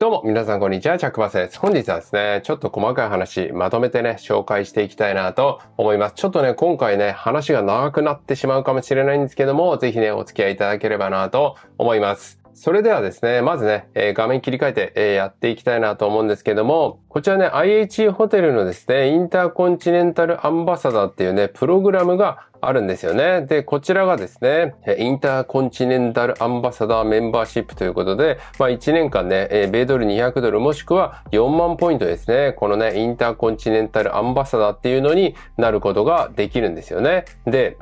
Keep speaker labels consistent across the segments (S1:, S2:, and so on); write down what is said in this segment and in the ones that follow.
S1: どうも、皆さんこんにちは、チャックバスです。本日はですね、ちょっと細かい話、まとめてね、紹介していきたいなと思います。ちょっとね、今回ね、話が長くなってしまうかもしれないんですけども、ぜひね、お付き合いいただければなと思います。それではですね、まずね、えー、画面切り替えて、えー、やっていきたいなと思うんですけども、こちらね、i h ホテルのですね、インターコンチネンタルアンバサダーっていうね、プログラムがあるんですよね。で、こちらがですね、インターコンチネンタルアンバサダーメンバーシップということで、まあ1年間ね、米ドル200ドルもしくは4万ポイントですね。このね、インターコンチネンタルアンバサダーっていうのになることができるんですよね。で、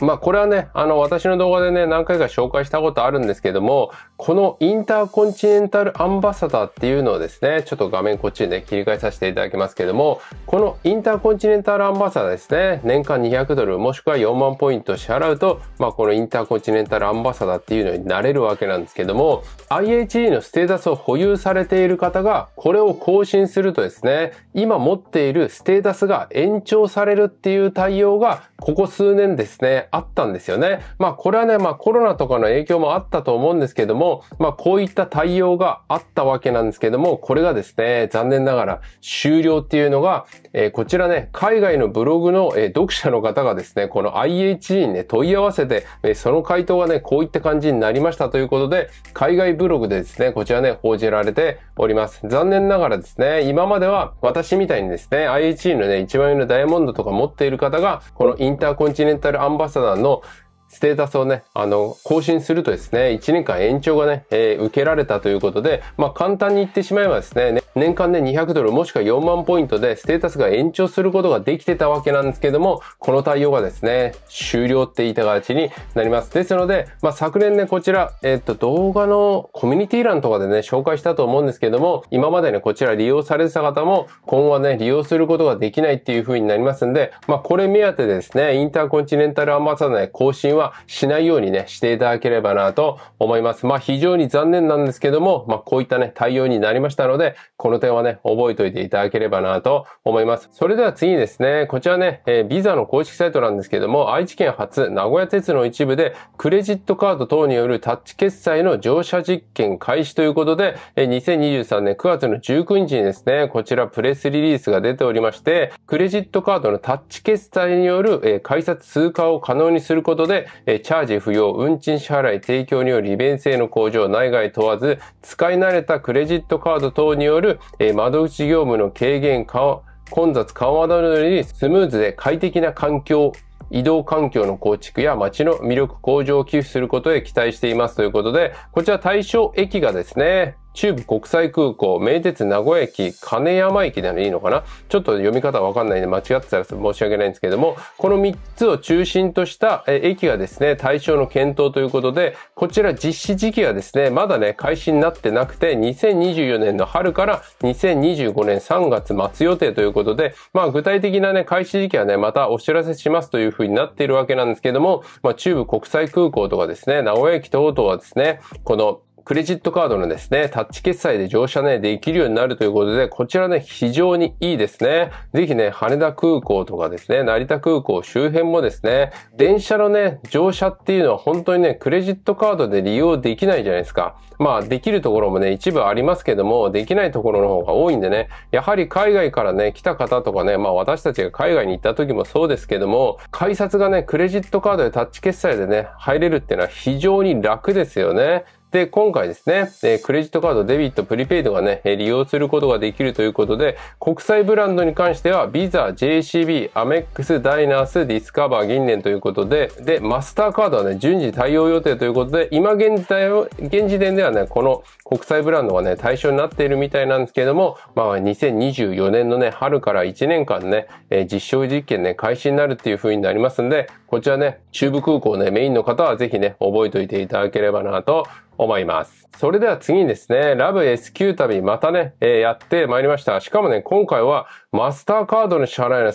S1: まあこれはね、あの私の動画でね、何回か紹介したことあるんですけども、このインターコンチネンタルアンバサダーっていうのをですね、ちょっと画面こっちにね、切り替えさせていただきますけども、このインターコンチネンタルアンバサダーですね、年間200ドルもしくは4万ポイント支払うと、まあこのインターコンチネンタルアンバサダーっていうのになれるわけなんですけども、IHE のステータスを保有されている方が、これを更新するとですね、今持っているステータスが延長されるっていう対応が、ここ数年ですね、あったんですよね。まあこれはね、まあコロナとかの影響もあったと思うんですけども、まあ、こういった対応があったわけなんですけども、これがですね、残念ながら終了っていうのが、えー、こちらね、海外のブログの、えー、読者の方がですね、この IHE にね、問い合わせて、えー、その回答がね、こういった感じになりましたということで、海外ブログでですね、こちらね、報じられております。残念ながらですね、今までは私みたいにですね、IHE のね、1番上のダイヤモンドとか持っている方が、このインターコンチネンタルアンバサダーのステータスをね、あの、更新するとですね、1年間延長がね、えー、受けられたということで、まあ、簡単に言ってしまえばですね、ね年間で200ドルもしくは4万ポイントでステータスが延長することができてたわけなんですけども、この対応がですね、終了って言いた形になります。ですので、まあ、昨年ね、こちら、えっと、動画のコミュニティ欄とかでね、紹介したと思うんですけども、今までね、こちら利用されてた方も、今後はね、利用することができないっていう風になりますんで、まあ、これ目当てですね、インターコンチネンタルアンバサダーね、更新ははしないようにね、していただければなと思います。まあ非常に残念なんですけども、まあこういったね、対応になりましたので、この点はね、覚えておいていただければなと思います。それでは次にですね、こちらね、えー、ビザの公式サイトなんですけども、愛知県発名古屋鉄の一部で、クレジットカード等によるタッチ決済の乗車実験開始ということで、えー、2023年9月の19日にですね、こちらプレスリリースが出ておりまして、クレジットカードのタッチ決済による、えー、改札通過を可能にすることで、えチャージ不要、運賃支払い提供による利便性の向上、内外問わず、使い慣れたクレジットカード等による、え窓口業務の軽減、混雑緩和などよりスムーズで快適な環境移動環境の構築や街の魅力向上を寄付することへ期待していますということで、こちら対象駅がですね、中部国際空港、名鉄名古屋駅、金山駅でのいいのかなちょっと読み方わかんないんで間違ってたら申し訳ないんですけども、この3つを中心とした駅がですね、対象の検討ということで、こちら実施時期はですね、まだね、開始になってなくて、2024年の春から2025年3月末予定ということで、まあ具体的なね、開始時期はね、またお知らせしますというふうになっているわけなんですけども、まあ中部国際空港とかですね、名古屋駅等々はですね、このクレジットカードのですね、タッチ決済で乗車ね、できるようになるということで、こちらね、非常にいいですね。ぜひね、羽田空港とかですね、成田空港周辺もですね、電車のね、乗車っていうのは本当にね、クレジットカードで利用できないじゃないですか。まあ、できるところもね、一部ありますけども、できないところの方が多いんでね、やはり海外からね、来た方とかね、まあ私たちが海外に行った時もそうですけども、改札がね、クレジットカードでタッチ決済でね、入れるっていうのは非常に楽ですよね。で、今回ですね、えクレジットカード、デビット、プリペイドがね、利用することができるということで、国際ブランドに関しては、ビザ、JCB、アメックス、ダイナース、ディスカバー、銀年ということで、で、マスターカードはね、順次対応予定ということで、今現在、現時点ではね、この国際ブランドがね、対象になっているみたいなんですけれども、まあ、2024年のね、春から1年間ね、え実証実験ね、開始になるっていう風になりますんで、こちらね、中部空港ね、メインの方はぜひね、覚えておいていただければなと思います。それでは次にですね、ラブ S q 旅、またね、えー、やってまいりました。しかもね、今回はマスターカードの支払いの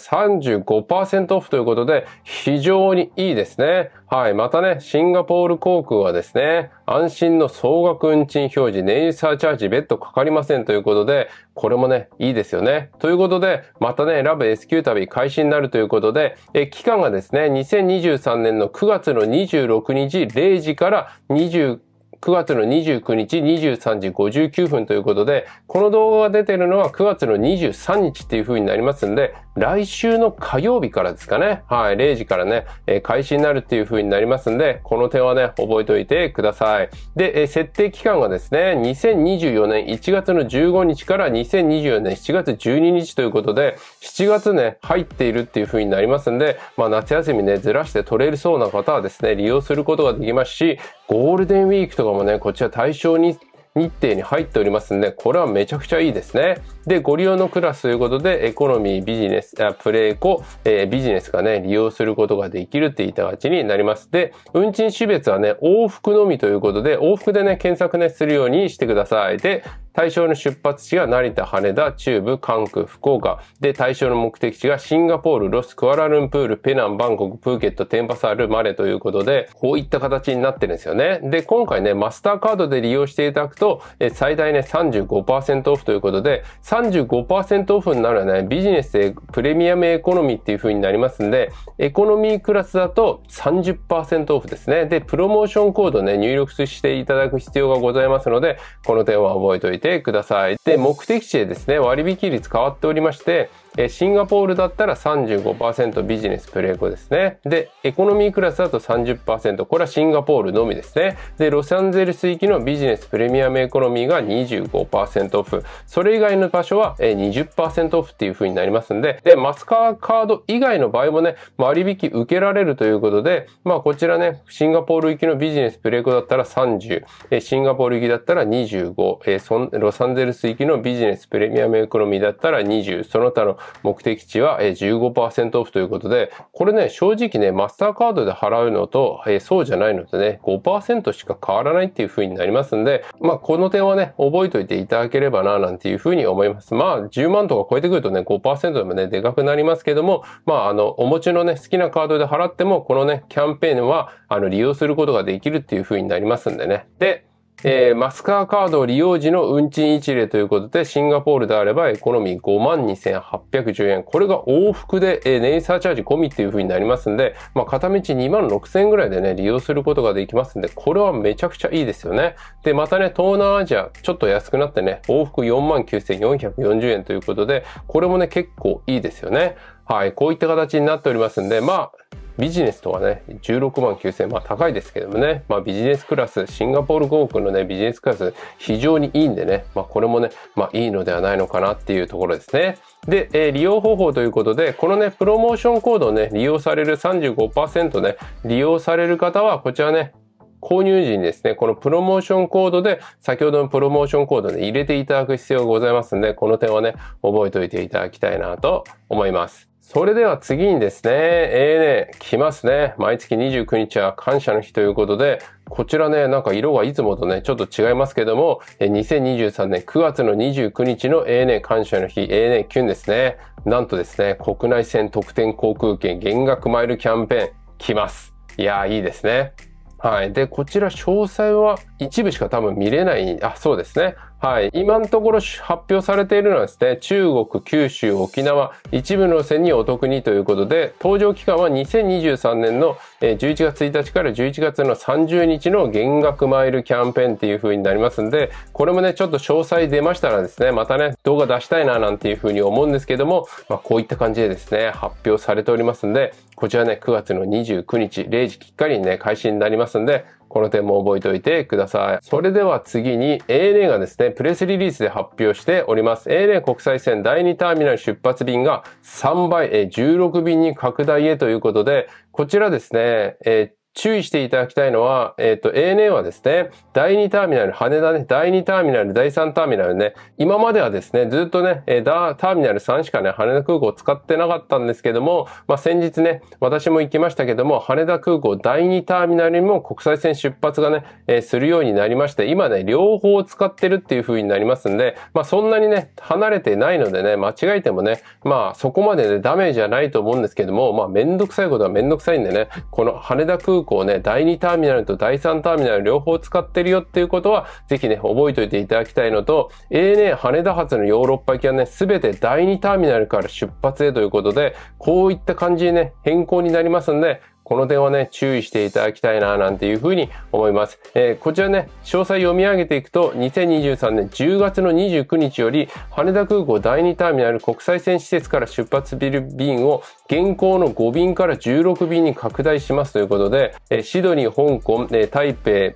S1: 35%オフということで、非常にいいですね。はい、またね、シンガポール航空はですね、安心の総額運賃表示、年油サーチャージ別途かかりませんということで、これもね、いいですよね。ということで、またね、ラブ S q 旅開始になるということで、え期間がですね、2023年の9月の26日0時から29 9月の29日23時59分ということで、この動画が出てるのは9月の23日っていう風になりますんで、来週の火曜日からですかね。はい、0時からね、えー、開始になるっていう風になりますんで、この点はね、覚えておいてください。で、えー、設定期間がですね、2024年1月の15日から2024年7月12日ということで、7月ね、入っているっていう風になりますんで、まあ夏休みね、ずらして取れるそうな方はですね、利用することができますし、ゴールデンウィークとかもね、こっちは対象に日程に入っておりますんで、これはめちゃくちゃいいですね。で、ご利用のクラスということで、エコノミー、ビジネス、あプレイコ、えー、ビジネスがね、利用することができるっていった形になります。で、運賃種別はね、往復のみということで、往復でね、検索ね、するようにしてください。で、対象の出発地が成田、羽田、中部、関空、福岡。で、対象の目的地がシンガポール、ロス、クアラルンプール、ペナン、バンコク、プーケット、テンパサール、マレということで、こういった形になってるんですよね。で、今回ね、マスターカードで利用していただくと、と、え最大ね、35%オフということで、35%オフになるね、ビジネスでプレミアムエコノミーっていう風になりますんで、エコノミークラスだと30%オフですね。で、プロモーションコードね、入力していただく必要がございますので、この点は覚えておいてください。で、目的地でですね、割引率変わっておりまして、えシンガポールだったら35%ビジネスプレーコですね。で、エコノミークラスだと30%。これはシンガポールのみですね。で、ロサンゼルス行きのビジネスプレミアムエコノミーが25%オフ。それ以外の場所は20%オフっていう風になりますんで、で、マスカーカード以外の場合もね、割引受けられるということで、まあこちらね、シンガポール行きのビジネスプレーコだったら30、えシンガポール行きだったら25、えロサンゼルス行きのビジネスプレミアムエコノミーだったら20、その他の目的地は15%オフということで、これね、正直ね、マスターカードで払うのと、えそうじゃないのとね、5%しか変わらないっていう風になりますんで、まあ、この点はね、覚えといていただければな、なんていう風に思います。まあ、10万とか超えてくるとね、5%でもね、でかくなりますけども、まあ、あの、お持ちのね、好きなカードで払っても、このね、キャンペーンは、あの、利用することができるっていう風になりますんでね。で、えー、マスカーカード利用時の運賃一例ということで、シンガポールであればエコノミー52,810円。これが往復で、えー、ネイサーチャージ込みっていう風になりますんで、まあ、片道26,000円ぐらいでね、利用することができますんで、これはめちゃくちゃいいですよね。で、またね、東南アジア、ちょっと安くなってね、往復49,440円ということで、これもね、結構いいですよね。はい、こういった形になっておりますんで、まあ、ビジネスとはね、16万9000、まあ高いですけどもね、まあビジネスクラス、シンガポール航空のね、ビジネスクラス、非常にいいんでね、まあこれもね、まあいいのではないのかなっていうところですね。で、えー、利用方法ということで、このね、プロモーションコードね、利用される35%ね、利用される方は、こちらね、購入時にですね、このプロモーションコードで、先ほどのプロモーションコードで入れていただく必要がございますんで、この点はね、覚えておいていただきたいなと思います。それでは次にですね、ANA 来ますね。毎月29日は感謝の日ということで、こちらね、なんか色がいつもとね、ちょっと違いますけども、2023年9月の29日の ANA 感謝の日、ANA キュンですね。なんとですね、国内線特典航空券減額マイルキャンペーン来ます。いやー、いいですね。はい。で、こちら詳細は一部しか多分見れない、あ、そうですね。はい。今のところ発表されているのはですね、中国、九州、沖縄、一部の線にお得にということで、搭乗期間は2023年の11月1日から11月の30日の減額マイルキャンペーンっていう風になりますんで、これもね、ちょっと詳細出ましたらですね、またね、動画出したいななんていう風に思うんですけども、まあ、こういった感じでですね、発表されておりますんで、こちらね、9月の29日0時きっかりにね、開始になりますんで、この点も覚えておいてください。それでは次に ANA がですね、プレスリリースで発表しております。ANA 国際線第2ターミナル出発便が3倍、16便に拡大へということで、こちらですね、注意していただきたいのは、えっ、ー、と、ANA はですね、第2ターミナル、羽田ね、第2ターミナル、第3ターミナルね、今まではですね、ずっとね、えー、ターミナル3しかね、羽田空港を使ってなかったんですけども、まあ、先日ね、私も行きましたけども、羽田空港第2ターミナルにも国際線出発がね、えー、するようになりまして、今ね、両方使ってるっていう風になりますんで、まあ、そんなにね、離れてないのでね、間違えてもね、まあ、そこまでね、ダメージはないと思うんですけども、まあ、めんどくさいことはめんどくさいんでね、この羽田空港こ港ね、第2ターミナルと第3ターミナル両方使ってるよっていうことは、ぜひね、覚えておいていただきたいのと、ANA 羽田発のヨーロッパ行きはね、すべて第2ターミナルから出発へということで、こういった感じにね、変更になりますんで、この点はね、注意していただきたいな、なんていうふうに思います。えー、こちらね、詳細読み上げていくと、2023年10月の29日より、羽田空港第2ターミナル国際線施設から出発ビル便を現行の5便から16便に拡大しますということで、えー、シドニー、香港、えー、台北、え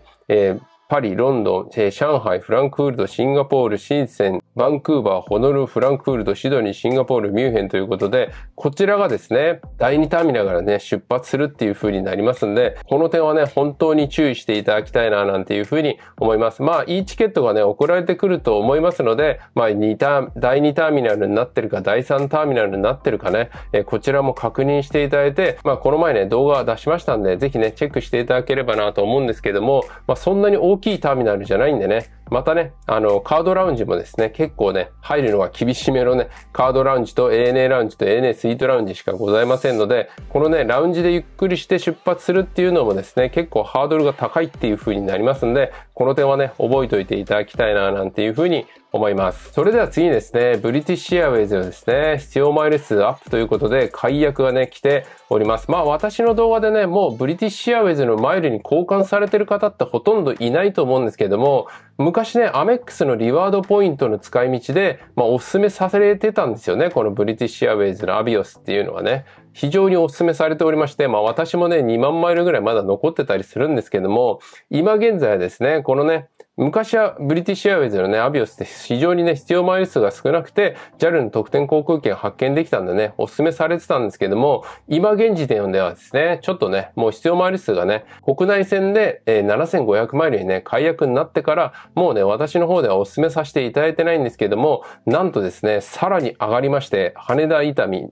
S1: ー、パリ、ロンドン、えー、上海、フランクフルト、シンガポール、シンセン、バンクーバー、ホノルル、フランクフルト、シドニー、シンガポール、ミュンヘンということで、こちらがですね、第2ターミナルからね、出発するっていう風になりますんで、この点はね、本当に注意していただきたいな、なんていう風に思います。まあ、いいチケットがね、送られてくると思いますので、まあ、2ター第2ターミナルになってるか、第3ターミナルになってるかね、えー、こちらも確認していただいて、まあ、この前ね、動画出しましたんで、ぜひね、チェックしていただければなと思うんですけども、まあ、そんなに大きいターミナルじゃないんでね、またね、あの、カードラウンジもですね、結構ね、入るのが厳しめのね、カードラウンジと ANA ラウンジと ANA スイートラウンジしかございませんので、このね、ラウンジでゆっくりして出発するっていうのもですね、結構ハードルが高いっていう風になりますんで、この点はね、覚えておいていただきたいな、なんていう風に思います。それでは次にですね、ブリティッシュアウェイズのですね、必要マイル数アップということで、解約がね、来ております。まあ私の動画でね、もうブリティッシュアウェイズのマイルに交換されてる方ってほとんどいないと思うんですけれども、昔ね、アメックスのリワードポイントの使い道で、まあおすすめさせれてたんですよね、このブリティッシュアウェイズのアビオスっていうのはね。非常にお勧めされておりまして、まあ私もね、2万マイルぐらいまだ残ってたりするんですけども、今現在はですね、このね、昔はブリティッシュエアウェイズのね、アビオスって非常にね、必要マイル数が少なくて、JAL の特典航空券発見できたんでね、お勧めされてたんですけども、今現時点ではですね、ちょっとね、もう必要マイル数がね、国内線で、えー、7500マイルにね、解約になってから、もうね、私の方ではお勧めさせていただいてないんですけども、なんとですね、さらに上がりまして、羽田伊丹1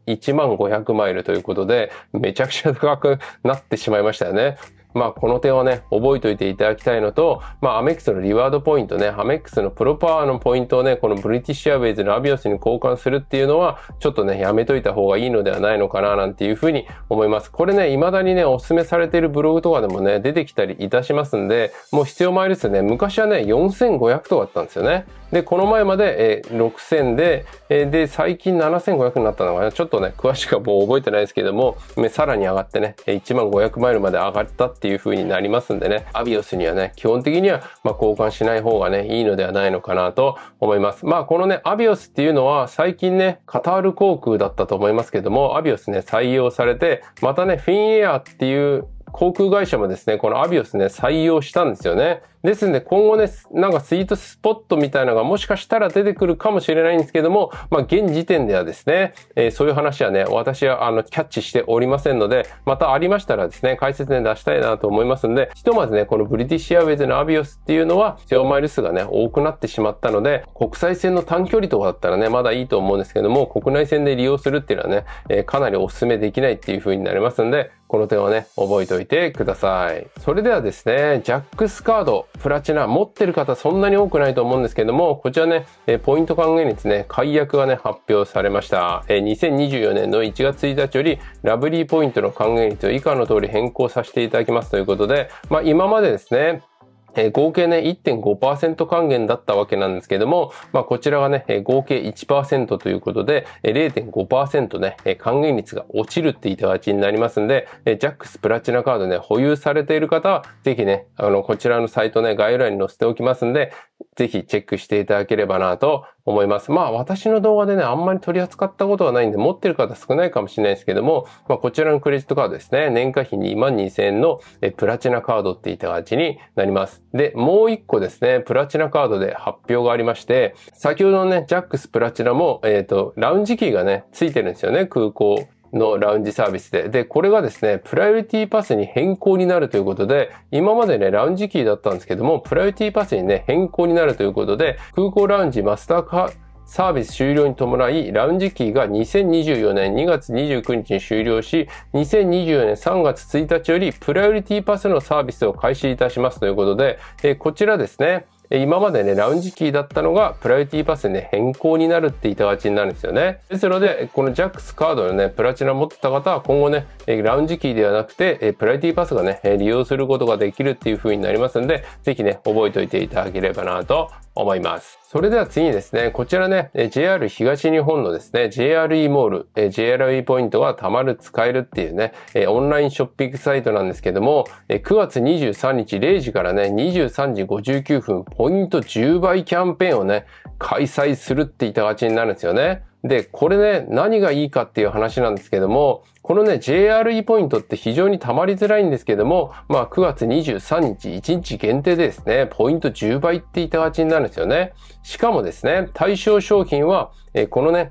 S1: 500マイルということで、めちゃくちゃ高くなってしまいましたよね。まあ、この点はね、覚えておいていただきたいのと、まあ、アメックスのリワードポイントね、アメックスのプロパワーのポイントをね、このブリティッシュアウェイズのアビオスに交換するっていうのは、ちょっとね、やめといた方がいいのではないのかな、なんていうふうに思います。これね、未だにね、お勧めされているブログとかでもね、出てきたりいたしますんで、もう必要前ですね、昔はね、4500とかあったんですよね。で、この前まで、えー、6000で、えー、で、最近7500になったのがね、ちょっとね、詳しくはもう覚えてないですけども、さらに上がってね、1万500マイルまで上がったっていうっていう風になりますんでね、アビオスにはね、基本的にはま交換しない方がね、いいのではないのかなと思います。まあこのね、アビオスっていうのは最近ね、カタール航空だったと思いますけども、アビオスね、採用されて、またね、フィンエアっていう航空会社もですね、このアビオスね、採用したんですよね。ですんで、今後ね、なんかスイートスポットみたいなのがもしかしたら出てくるかもしれないんですけども、まあ、現時点ではですね、えー、そういう話はね、私はあの、キャッチしておりませんので、またありましたらですね、解説で出したいなと思いますんで、ひとまずね、このブリティッシュアウェイズのアビオスっていうのは、オマイル数がね、多くなってしまったので、国際線の短距離とかだったらね、まだいいと思うんですけども、国内線で利用するっていうのはね、えー、かなりお勧めできないっていう風になりますんで、この点はね、覚えておいてください。それではですね、ジャックスカード、プラチナ持ってる方そんなに多くないと思うんですけども、こちらね、えポイント還元率ね、解約がね、発表されました。え2024年の1月1日より、ラブリーポイントの還元率を以下の通り変更させていただきますということで、まあ今までですね、え合計ね、1.5%還元だったわけなんですけども、まあ、こちらがね、え合計1%ということで、え0.5%ね、え還元率が落ちるっていた形になりますんで、えジャックスプラチナカードね、保有されている方は、ぜひね、あの、こちらのサイトね、概要欄に載せておきますんで、ぜひチェックしていただければなと思います。まあ私の動画でね、あんまり取り扱ったことはないんで、持ってる方少ないかもしれないですけども、まあこちらのクレジットカードですね、年会費2万2000円のえプラチナカードっていった形になります。で、もう一個ですね、プラチナカードで発表がありまして、先ほどのね、ジャックスプラチナも、えっ、ー、と、ラウンジキーがね、ついてるんですよね、空港のラウンジサービスで。で、これがですね、プライオリティパスに変更になるということで、今までね、ラウンジキーだったんですけども、プライオリティパスにね、変更になるということで、空港ラウンジマスターカー、サービス終了に伴い、ラウンジキーが2024年2月29日に終了し、2024年3月1日よりプライオリティパスのサービスを開始いたしますということで、えこちらですね、今までね、ラウンジキーだったのが、プライオリティパスにね、変更になるって言板ちになるんですよね。ですので、この JAX カードのね、プラチナ持ってた方は、今後ね、ラウンジキーではなくて、プライオリティパスがね、利用することができるっていう風になりますんで、ぜひね、覚えておいていただければなと思います。それでは次にですね、こちらね、JR 東日本のですね、JRE モール、JRE ポイントが貯まる使えるっていうね、オンラインショッピングサイトなんですけども、9月23日0時からね、23時59分、ポイント10倍キャンペーンをね、開催するって言った形になるんですよね。で、これね、何がいいかっていう話なんですけども、このね、JRE ポイントって非常に溜まりづらいんですけども、まあ9月23日1日限定でですね、ポイント10倍って言った形になるんですよね。しかもですね、対象商品は、えこのね、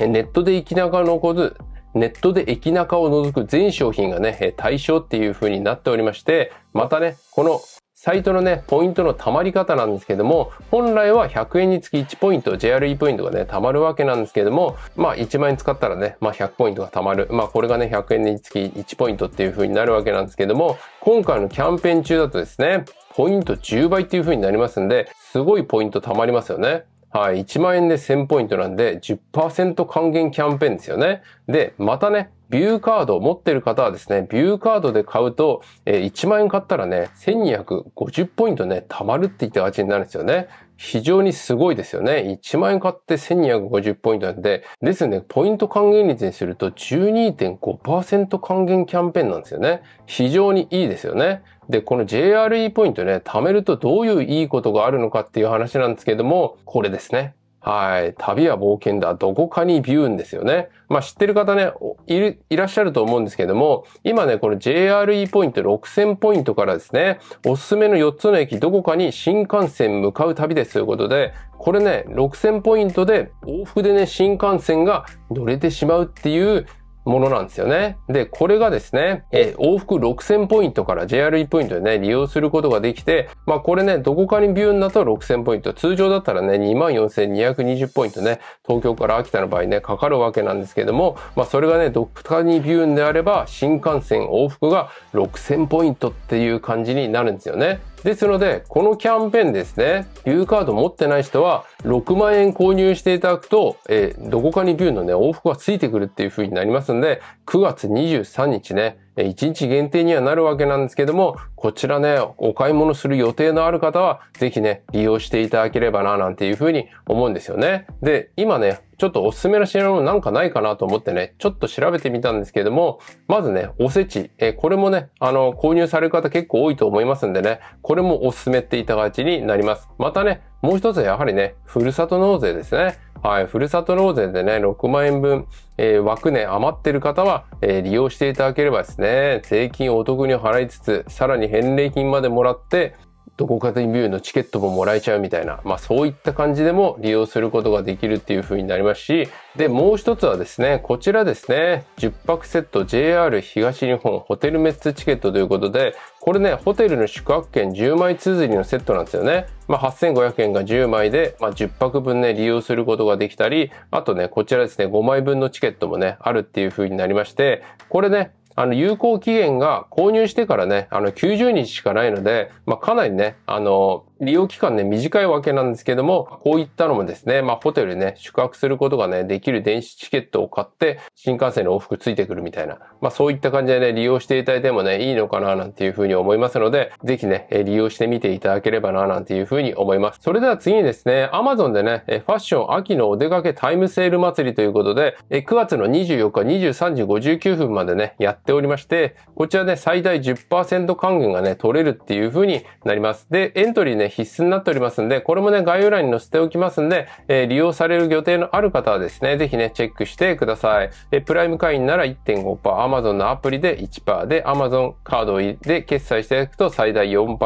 S1: ネットで生きながら残る、ネットで駅中を除く全商品がね、対象っていう風になっておりまして、またね、このサイトのね、ポイントの貯まり方なんですけども、本来は100円につき1ポイント、JRE ポイントがね、貯まるわけなんですけども、まあ1万円使ったらね、まあ100ポイントが貯まる。まあこれがね、100円につき1ポイントっていう風になるわけなんですけども、今回のキャンペーン中だとですね、ポイント10倍っていう風になりますんで、すごいポイント貯まりますよね。はい、1万円で1000ポイントなんで10%還元キャンペーンですよね。で、またね、ビューカードを持ってる方はですね、ビューカードで買うと、え1万円買ったらね、1250ポイントね、貯まるって言った味になるんですよね。非常にすごいですよね。1万円買って1250ポイントなんで、ですね、ポイント還元率にすると12.5%還元キャンペーンなんですよね。非常にいいですよね。で、この JRE ポイントね、貯めるとどういういいことがあるのかっていう話なんですけども、これですね。はい。旅は冒険だ。どこかにビューンですよね。まあ、知ってる方ね、いる、いらっしゃると思うんですけども、今ね、この JRE ポイント6000ポイントからですね、おすすめの4つの駅、どこかに新幹線向かう旅ですということで、これね、6000ポイントで往復でね、新幹線が乗れてしまうっていう、ものなんですよね。で、これがですね、え往復6000ポイントから JRE ポイントでね、利用することができて、まあこれね、どこかにビューンだと6000ポイント、通常だったらね、24,220ポイントね、東京から秋田の場合ね、かかるわけなんですけども、まあそれがね、どこかにビューンであれば、新幹線往復が6000ポイントっていう感じになるんですよね。ですので、このキャンペーンですね、ビューカード持ってない人は、6万円購入していただくと、えー、どこかにビューのね、往復がついてくるっていう風になりますんで、9月23日ね、1日限定にはなるわけなんですけども、こちらね、お買い物する予定のある方は、ぜひね、利用していただければな、なんていうふうに思うんですよね。で、今ね、ちょっとおすすめの品物なんかないかなと思ってね、ちょっと調べてみたんですけども、まずね、おせち、えこれもね、あの、購入される方結構多いと思いますんでね、これもおすすめっていた形になります。またね、もう一つはやはりね、ふるさと納税ですね。はい、ふるさと納税でね、6万円分、えー、枠ね、余ってる方は、えー、利用していただければですね、税金をお得に払いつつ、さらに返礼品までもらって、どこかでビューのチケットももらえちゃうみたいな、まあそういった感じでも利用することができるっていう風になりますし、で、もう一つはですね、こちらですね、10泊セット JR 東日本ホテルメッツチケットということで、これね、ホテルの宿泊券10枚綴りのセットなんですよね。まあ、8500円が10枚で、まあ、10泊分ね、利用することができたり、あとね、こちらですね、5枚分のチケットもね、あるっていう風になりまして、これね、あの、有効期限が購入してからね、あの、90日しかないので、まあ、かなりね、あの、利用期間ね、短いわけなんですけども、こういったのもですね、まあホテルね、宿泊することがね、できる電子チケットを買って、新幹線の往復ついてくるみたいな、まあそういった感じでね、利用していただいてもね、いいのかななんていうふうに思いますので、ぜひね、利用してみていただければななんていうふうに思います。それでは次にですね、Amazon でね、ファッション秋のお出かけタイムセール祭りということで、9月の24日23時59分までね、やっておりまして、こちらね、最大10%還元がね、取れるっていうふうになります。で、エントリーね、え必須になっておりますんで、これもね、概要欄に載せておきますんで、え利用される予定のある方はですね、ぜひね、チェックしてください。えプライム会員なら1.5%、Amazon のアプリで1%で、Amazon カードで決済していくと最大4%、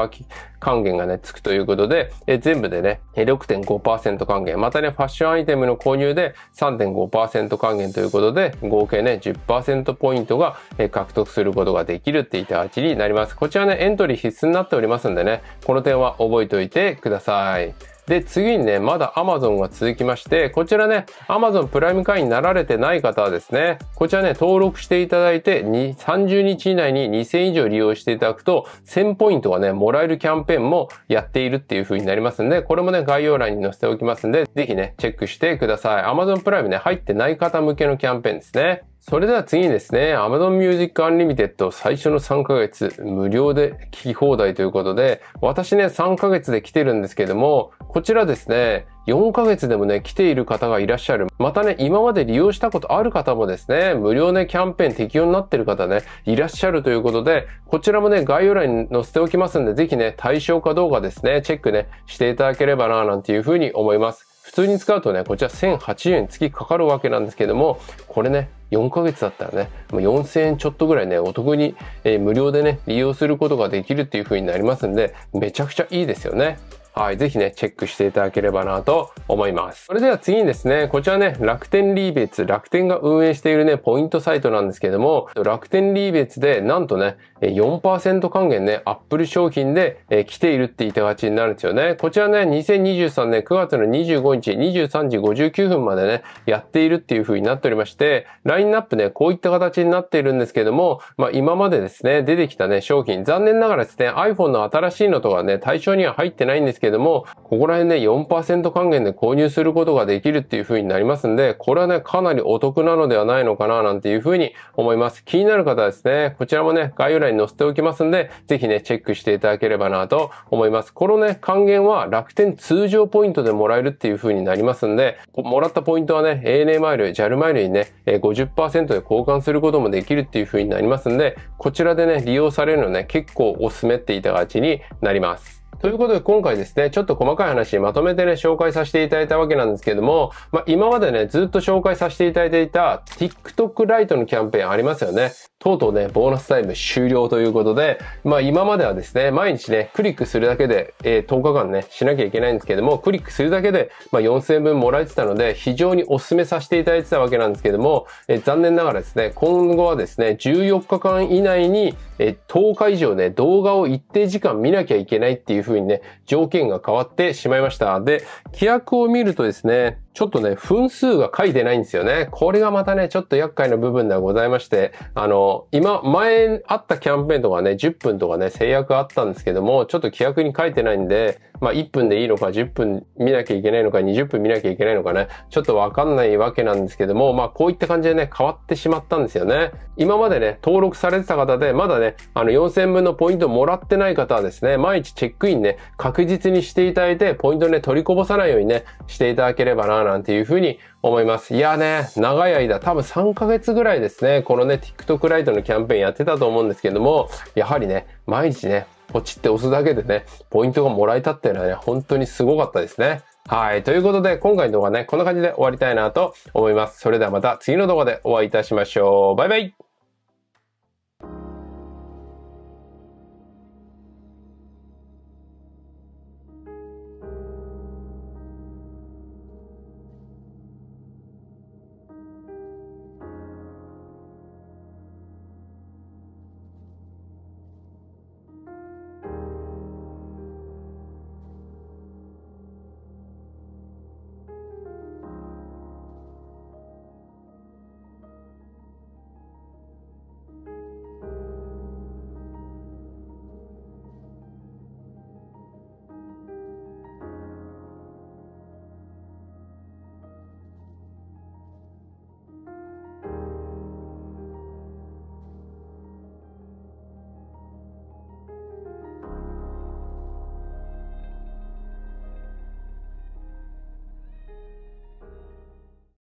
S1: 還元がね、つくということで、え全部でね、6.5%還元、またね、ファッションアイテムの購入で3.5%還元ということで、合計ね、10%ポイントが獲得することができるっていった味になります。こちらね、エントリー必須になっておりますんでね、この点は覚えておいてください。で、次にね、まだ Amazon が続きまして、こちらね、Amazon プライム会員になられてない方はですね、こちらね、登録していただいて、30日以内に2000以上利用していただくと、1000ポイントがね、もらえるキャンペーンもやっているっていう風になりますんで、これもね、概要欄に載せておきますんで、ぜひね、チェックしてください。Amazon プライムね、入ってない方向けのキャンペーンですね。それでは次にですね、Amazon Music Unlimited 最初の3ヶ月無料で聴き放題ということで、私ね、3ヶ月で来てるんですけども、こちらですね、4ヶ月でもね、来ている方がいらっしゃる。またね、今まで利用したことある方もですね、無料ね、キャンペーン適用になってる方ね、いらっしゃるということで、こちらもね、概要欄に載せておきますんで、ぜひね、対象かどうかですね、チェックね、していただければな、なんていうふうに思います。普通に使うとね、こちら1008円月かかるわけなんですけども、これね、4ヶ月だったらね、4000円ちょっとぐらいね、お得に、えー、無料でね、利用することができるっていう風になりますんで、めちゃくちゃいいですよね。はい、ぜひね、チェックしていただければなと思います。それでは次にですね、こちらね、楽天リーベツ、楽天が運営しているね、ポイントサイトなんですけども、楽天リーベツでなんとね、4%還元ね、アップル商品で、え来ているって言いた形になるんですよね。こちらね、2023年9月の25日、23時59分までね、やっているっていう風になっておりまして、ラインナップね、こういった形になっているんですけども、まあ今までですね、出てきたね、商品、残念ながらですね、iPhone の新しいのとかね、対象には入ってないんですけども、ここら辺ね、4%還元で購入することができるっていう風になりますんで、これはね、かなりお得なのではないのかな、なんていう風に思います。気になる方はですね、こちらもね、概要欄に載せておきますんで、ぜひね、チェックしていただければなと思います。このね、還元は楽天通常ポイントでもらえるっていう風になりますんで、もらったポイントはね、ANA マイル、JAL マイルにね、50%で交換することもできるっていう風になりますんで、こちらでね、利用されるのね、結構お勧めっていた形になります。ということで今回ですね、ちょっと細かい話まとめてね、紹介させていただいたわけなんですけども、まあ、今までね、ずっと紹介させていただいていた TikTok ライトのキャンペーンありますよね。とうとうね、ボーナスタイム終了ということで、まあ今まではですね、毎日ね、クリックするだけで、えー、10日間ね、しなきゃいけないんですけども、クリックするだけで、まあ、4000円分もらえてたので、非常にお勧めさせていただいてたわけなんですけども、えー、残念ながらですね、今後はですね、14日間以内にえ10日以上ね、動画を一定時間見なきゃいけないっていう風にね、条件が変わってしまいました。で、規約を見るとですね、ちょっとね、分数が書いてないんですよね。これがまたね、ちょっと厄介な部分ではございまして、あの、今、前あったキャンペーンとかね、10分とかね、制約あったんですけども、ちょっと規約に書いてないんで、まあ1分でいいのか、10分見なきゃいけないのか、20分見なきゃいけないのかね、ちょっとわかんないわけなんですけども、まあこういった感じでね、変わってしまったんですよね。今までね、登録されてた方で、まだね、あの4000分のポイントもらってない方はですね、毎日チェックインね、確実にしていただいて、ポイントね、取りこぼさないようにね、していただければなななんていうふうに思います。いやね、長い間、多分3ヶ月ぐらいですね、このね、TikTok ライトのキャンペーンやってたと思うんですけども、やはりね、毎日ね、ポチって押すだけでね、ポイントがもらえたっていうのはね、本当にすごかったですね。はい。ということで、今回の動画ね、こんな感じで終わりたいなと思います。それではまた次の動画でお会いいたしましょう。バイバイ